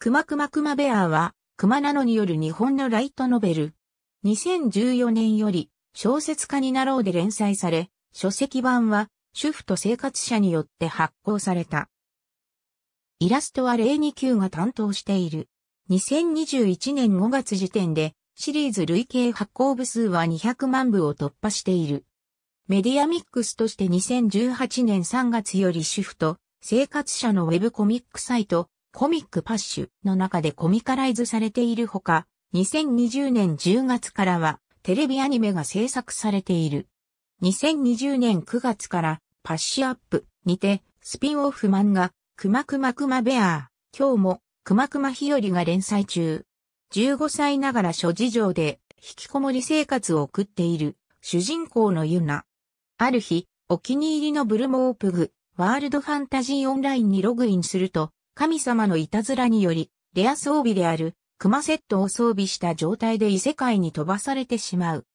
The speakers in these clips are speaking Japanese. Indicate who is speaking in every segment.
Speaker 1: 熊熊熊まベアーは、熊なのによる日本のライトノベル。2014年より、小説家になろうで連載され、書籍版は、主婦と生活者によって発行された。イラストは02級が担当している。2021年5月時点で、シリーズ累計発行部数は200万部を突破している。メディアミックスとして2018年3月より主婦と生活者のウェブコミックサイト、コミックパッシュの中でコミカライズされているほか、2020年10月からはテレビアニメが制作されている。2020年9月からパッシュアップにてスピンオフ漫画くまくまくまベアー今日もくまくま日和が連載中。15歳ながら諸事情で引きこもり生活を送っている主人公のユナ。ある日、お気に入りのブルモープグ、ワールドファンタジーオンラインにログインすると、神様のいたずらにより、レア装備である、熊セットを装備した状態で異世界に飛ばされてしまう。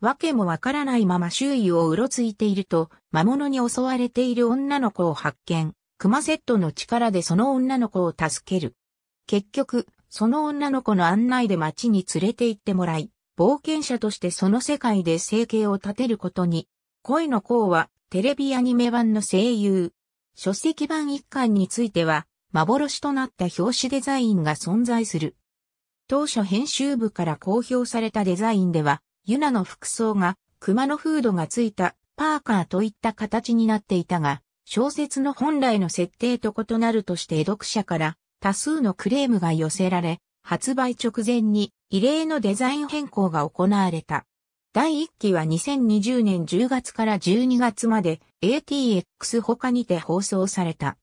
Speaker 1: わけもわからないまま周囲をうろついていると、魔物に襲われている女の子を発見。クマセットの力でその女の子を助ける。結局、その女の子の案内で町に連れて行ってもらい、冒険者としてその世界で生計を立てることに。恋の子は、テレビアニメ版の声優。書籍版一巻については、幻となった表紙デザインが存在する。当初編集部から公表されたデザインでは、ユナの服装が熊のフードがついたパーカーといった形になっていたが、小説の本来の設定と異なるとして読者から多数のクレームが寄せられ、発売直前に異例のデザイン変更が行われた。第1期は2020年10月から12月まで ATX 他にて放送された。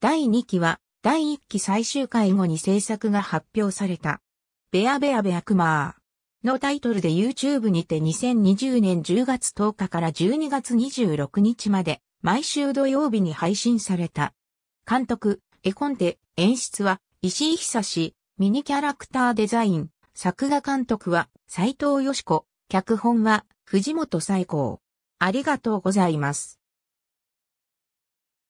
Speaker 1: 第2期は第1期最終回後に制作が発表された。ベアベアベアクマーのタイトルで YouTube にて2020年10月10日から12月26日まで毎週土曜日に配信された。監督、絵コンテ、演出は石井久志、ミニキャラクターデザイン、作画監督は斎藤よし子、脚本は藤本最高。ありがとうございます。